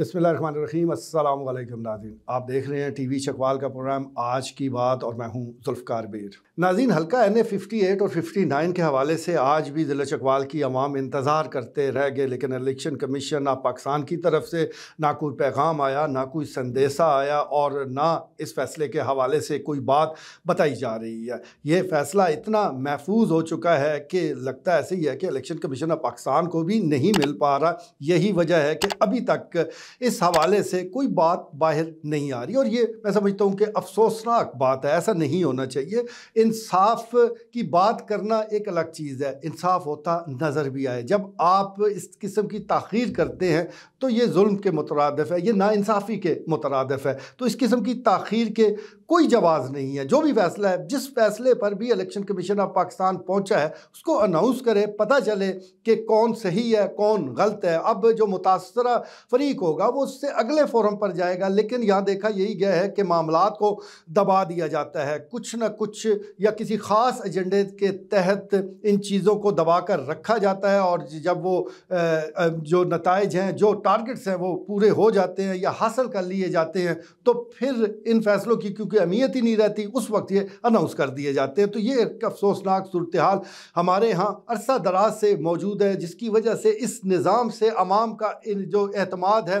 अस्सलाम वालेकुम नाजीन आप देख रहे हैं टी वी चकवाल का प्रोग्राम आज की बात और मैं हूं जुल्फकार बेर नाजीन हल्का एन ए फिफ्टी एट और फिफ्टी नाइन के हवाले से आज भी ज़िला चकवाल की आवाम इंतज़ार करते रह गए लेकिन इलेक्शन कमीशन ना पाकिस्तान की तरफ से ना कोई पैगाम आया ना कोई संदेशा आया और ना इस फैसले के हवाले से कोई बात बताई जा रही है ये फैसला इतना महफूज हो चुका है कि लगता ऐसे ही है कि इलेक्शन कमीशन ऑफ पाकिस्तान को भी नहीं मिल पा रहा यही वजह है कि अभी तक इस हवाले से कोई बात बाहर नहीं आ रही और ये मैं समझता हूँ कि अफसोसनाक बात है ऐसा नहीं होना चाहिए इंसाफ की बात करना एक अलग चीज़ है इंसाफ होता नज़र भी आए जब आप इस किस्म की तखीर करते हैं तो ये जुल्म के मुतरदफ़ है ये नाानसाफ़ी के मुतरदफ़ है तो इस किस्म की तखीर के कोई जवाब नहीं है जो भी फैसला है जिस फैसले पर भी इलेक्शन कमीशन ऑफ पाकिस्तान पहुँचा है उसको अनाउंस करे पता चले कि कौन सही है कौन गलत है अब जो मुतासरा फरीक होगा होगा वो उससे अगले फोरम पर जाएगा लेकिन यहाँ देखा यही गया है कि मामला को दबा दिया जाता है कुछ ना कुछ या किसी ख़ास एजेंडे के तहत इन चीज़ों को दबा कर रखा जाता है और जब वो जो नतज हैं जो टारगेट्स हैं वो पूरे हो जाते हैं या हासिल कर लिए जाते हैं तो फिर इन फैसलों की क्योंकि अहमियत ही नहीं रहती उस वक्त ये अनाउंस कर दिए जाते हैं तो ये एक अफसोसनाक सूरत हाल हमारे यहाँ अरसा दराज से मौजूद है जिसकी वजह से इस निज़ाम से आवाम का जो अहतमाद है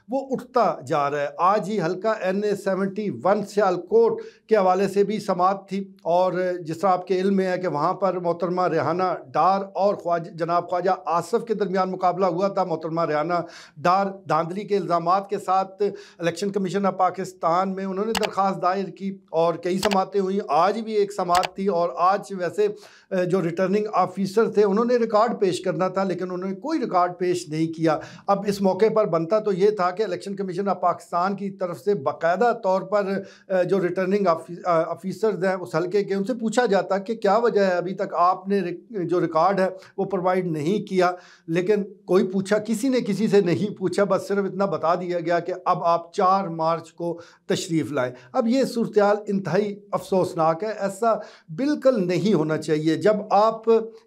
वो उठता जा रहा है आज ही हल्का N A seventy one Sialkot के हवाले से भी समाप्त थी और जिस तरह आपके इल्म में है कि वहाँ पर मोहतरमा रेहाना डार और ख्वाज जनाब ख्वाजा आसफ़ के दरमियान मुकाबला हुआ था मोहतरमा रेहाना डार धांधली के इल्ज़ाम के साथ इलेक्शन कमीशन ऑफ पाकिस्तान में उन्होंने दरख्वास्त दायर की और कई समातें हुई आज भी एक समात थी और आज वैसे जो रिटर्निंग ऑफिसर थे उन्होंने रिकॉर्ड पेश करना था लेकिन उन्होंने कोई रिकॉर्ड पेश नहीं किया अब इस मौके पर बनता तो ये था कि कि इलेक्शन कमीशन ऑफ पाकिस्तान की तरफ से बाकायदा तौर पर जो रिटर्निंग ऑफिसर्स हैं उस हल्के के उनसे पूछा जाता कि क्या वजह है अभी तक आपने जो रिकॉर्ड है वो प्रोवाइड नहीं किया लेकिन कोई पूछा किसी ने किसी से नहीं पूछा बस सिर्फ इतना बता दिया गया कि अब आप चार मार्च को तशरीफ़ लाएँ अब ये सूरत इंतहाई अफसोसनाक है ऐसा बिल्कुल नहीं होना चाहिए जब आप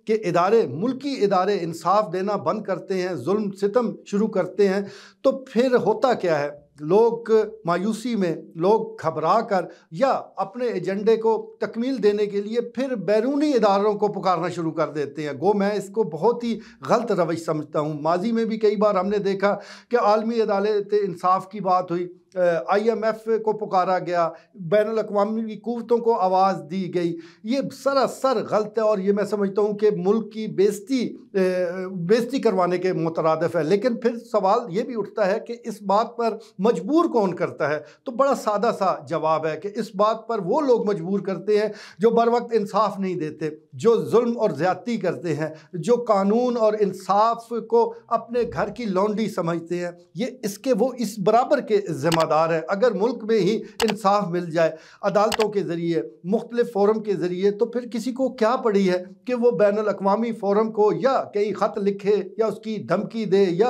के इदारे मुल्की इदारे इंसाफ देना बंद करते हैं जुल्म सितम शुरू करते हैं तो फिर होता क्या है लोग मायूसी में लोग घबरा कर या अपने एजेंडे को तकमील देने के लिए फिर बैरूनी इदारों को पुकारना शुरू कर देते हैं गो मैं इसको बहुत ही गलत रवैया समझता हूँ माजी में भी कई बार हमने देखा कि आलमी अदालत इंसाफ की बात हुई आईएमएफ को पुकारा गया बैन अवी कुतों को आवाज़ दी गई ये सरासर गलत है और ये मैं समझता हूँ कि मुल्क की बेजती बेजती करवाने के मुतरदफ़ है लेकिन फिर सवाल ये भी उठता है कि इस बात पर मजबूर कौन करता है तो बड़ा सादा सा जवाब है कि इस बात पर वो लोग मजबूर करते हैं जो बर वक्त इंसाफ नहीं देते जो जुल्म और ज़्यादती करते हैं जो कानून और इंसाफ को अपने घर की लॉन्डी समझते हैं ये इसके वो इस बराबर के जमा वफादार है अगर मुल्क में ही इंसाफ मिल जाए अदालतों के ज़रिए मुख्तलिफ फोरम के ज़रिए तो फिर किसी को क्या पड़ी है कि वो बैन अवी फोरम को या कई ख़त लिखे या उसकी धमकी दे या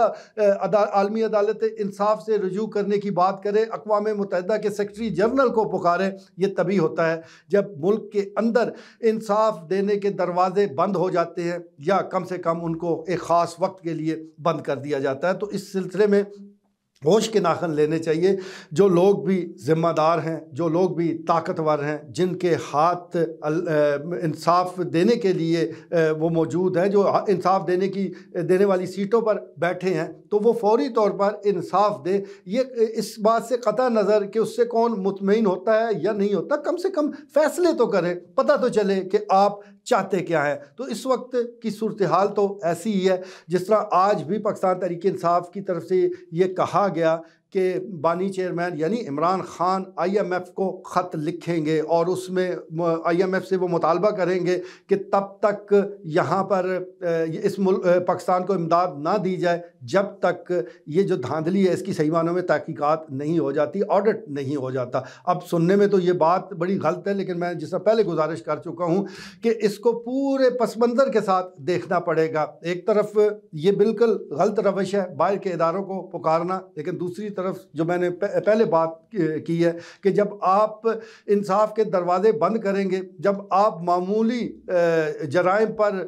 आलमी अदालत इंसाफ से रजू करने की बात करे अकवा मुतहदा के सेक्रटरी जनरल को पुकारें यह तभी होता है जब मुल्क के अंदर इंसाफ देने के दरवाजे बंद हो जाते हैं या कम से कम उनको एक ख़ास वक्त के लिए बंद कर दिया जाता है तो इस सिलसिले में होश के नाखन लेने चाहिए जो लोग भी ज़िम्मेदार हैं जो लोग भी ताकतवर हैं जिनके हाथ इंसाफ देने के लिए वो मौजूद हैं जो इंसाफ देने की देने वाली सीटों पर बैठे हैं तो वो फौरी तौर पर इंसाफ दे ये इस बात से कतः नज़र कि उससे कौन मुतमिन होता है या नहीं होता कम से कम फैसले तो करें पता तो चले कि आप चाहते क्या हैं तो इस वक्त की सूरत हाल तो ऐसी ही है जिस तरह आज भी पाकिस्तान तरीक़ानसाफ इंसाफ की तरफ से ये कहा गया के बानी चेयरमैन यानी इमरान खान आईएमएफ को ख़त लिखेंगे और उसमें आईएमएफ से वो मुतालबा करेंगे कि तब तक यहाँ पर इस पाकिस्तान को इमदाद ना दी जाए जब तक ये जो धांधली है इसकी सही मानों में तहकीक़ात नहीं हो जाती ऑडिट नहीं हो जाता अब सुनने में तो ये बात बड़ी गलत है लेकिन मैं जिसमें पहले गुजारिश कर चुका हूँ कि इसको पूरे पस मंज़र के साथ देखना पड़ेगा एक तरफ ये बिल्कुल गलत रवश है बाहर के इदारों को पुकारना लेकिन दूसरी तरफ तरफ जो मैंने पहले बात की है कि जब आप इंसाफ के दरवाजे बंद करेंगे जब आप मामूली जराइम पर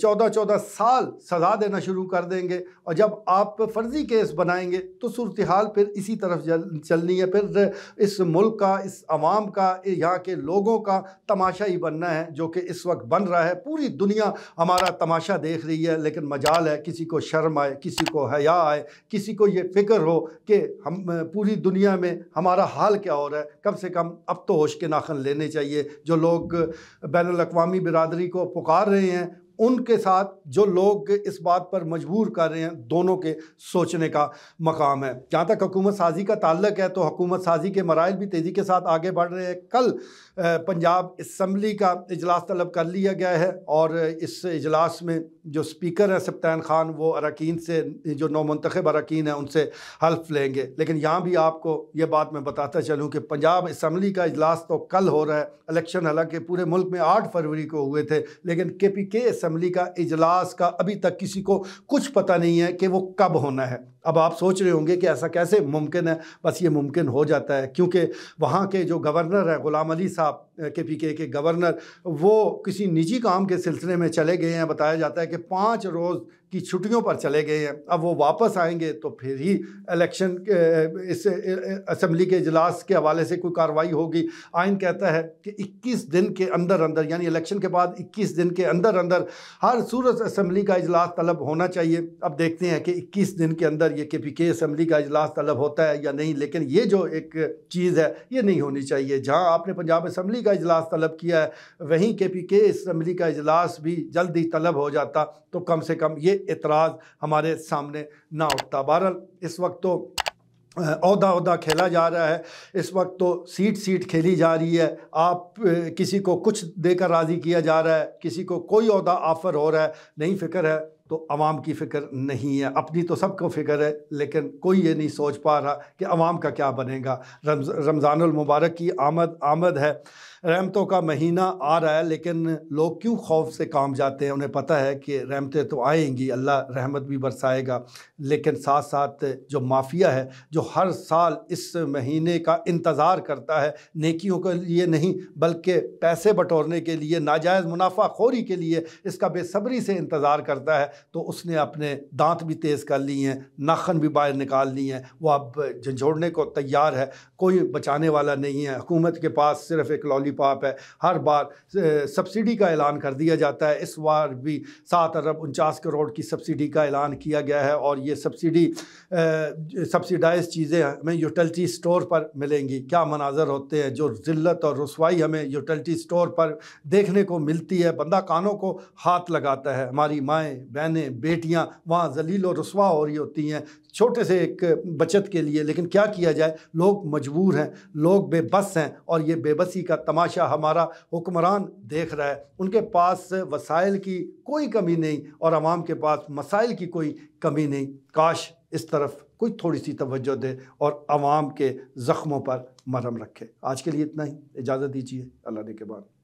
चौदह चौदह साल सजा देना शुरू कर देंगे और जब आप फर्जी केस बनाएंगे तो सूरत हाल फिर इसी तरफ चलनी है फिर इस मुल्क का इस आवाम का यहाँ के लोगों का तमाशा ही बनना है जो कि इस वक्त बन रहा है पूरी दुनिया हमारा तमाशा देख रही है लेकिन मजाल है किसी को शर्म आए किसी को हया आए किसी को ये फ़िक्र हो कि कि हम पूरी दुनिया में हमारा हाल क्या हो रहा है कम से कम अब तो होश के नाखन लेने चाहिए जो लोग बैन अवी बिरदरी को पुकार रहे हैं उनके साथ जो लोग इस बात पर मजबूर कर रहे हैं दोनों के सोचने का मकाम है जहाँ तक हुकूमत साजी का ताल्लक है तो हुकूमत साजी के मराइल भी तेज़ी के साथ आगे बढ़ रहे हैं कल पंजाब इसम्बली का अजलास तलब कर लिया गया है और इस अजलास में जो स्पीकर हैं सप्तान खान वो अरकान से जो नौ मंतखब अरकान हैं उनसे हल्फ लेंगे लेकिन यहाँ भी आपको ये बात मैं बताता चलूँ कि पंजाब इसम्बली का अजलास तो कल हो रहा है इलेक्शन हालांकि पूरे मुल्क में आठ फरवरी को हुए थे लेकिन के पी के असम्बली का इजलास का अभी तक किसी को कुछ पता नहीं है कि वो कब होना है अब आप सोच रहे होंगे कि ऐसा कैसे मुमकिन है बस ये मुमकिन हो जाता है क्योंकि वहाँ के जो गवर्नर है ग़ुलाम अली साहब के पी के, के गवर्नर वो किसी निजी काम के सिलसिले में चले गए हैं बताया जाता है कि पाँच रोज़ की छुट्टियों पर चले गए हैं अब वो वापस आएंगे तो फिर ही इलेक्शन इस असम्बली के इजलास के हवाले से कोई कार्रवाई होगी आइन कहता है कि 21 दिन के अंदर अंदर यानी इलेक्शन के बाद 21 दिन के अंदर अंदर हर सूरत असम्बली का इजलास तलब होना चाहिए अब देखते हैं कि 21 दिन के अंदर ये के पी के असम्बली का इजलास तलब होता है या नहीं लेकिन ये जो एक चीज़ है ये नहीं होनी चाहिए जहाँ आपने पंजाब असम्बली का इजलास तलब किया है वहीं के पी के असम्बली का इजलास भी ही तलब हो जाता तो कम से कम ये एतराज़ हमारे सामने ना उठता बहरहाल इस वक्त तो अहदा अहदा खेला जा रहा है इस वक्त तो सीट सीट खेली जा रही है आप किसी को कुछ देकर राज़ी किया जा रहा है किसी को कोई अहदा ऑफ़र हो रहा है नहीं फ़िक्र है तो आवाम की फ़िक्र नहीं है अपनी तो सबको फ़िक्र है लेकिन कोई ये नहीं सोच पा रहा कि आवाम का क्या बनेगा रमज़ानमबारक की आमद आमद है रहमतों का महीना आ रहा है लेकिन लोग क्यों खौफ से काम जाते हैं उन्हें पता है कि रहमतें तो आएंगी अल्लाह रहमत भी बरसाएगा लेकिन साथ साथ जो माफिया है जो हर साल इस महीने का इंतज़ार करता है नेकियों के लिए नहीं बल्कि पैसे बटोरने के लिए नाजायज़ मुनाफाखोरी के लिए इसका बेसब्री से इंतज़ार करता है तो उसने अपने दांत भी तेज़ कर लिए हैं नाखन भी बाहर निकाल लिए हैं वह अब झंझोड़ने को तैयार है कोई बचाने वाला नहीं है हुकूमत के पास सिर्फ एक लॉली पाप है हर बार सब्सिडी का ऐलान कर दिया जाता है इस बार भी सात अरब उनचास करोड़ की सब्सिडी का ऐलान किया गया है और ये सब्सिडी सब्सिडाइज चीज़ें हमें यूटिलिटी स्टोर पर मिलेंगी क्या मनाजर होते हैं जो ज़िल्लत और रसवाई हमें यूटिलिटी स्टोर पर देखने को मिलती है बंदा कानों को हाथ लगाता है हमारी माएँ बहनें बेटियाँ वहाँ जलील और रसवा हो रही होती हैं छोटे से एक बचत के लिए लेकिन क्या किया जाए लोग मजबूर हैं लोग बेबस हैं और ये बेबसी का तम तमाशा हमारा हुक्मरान देख रहा है उनके पास वसाइल की कोई कमी नहीं और आवाम के पास मसाइल की कोई कमी नहीं काश इस तरफ कुछ थोड़ी सी तवज्जो दे और आवाम के ज़ख्मों पर मरम रखे आज के लिए इतना ही इजाज़त दीजिए अल्लाह ने के बाद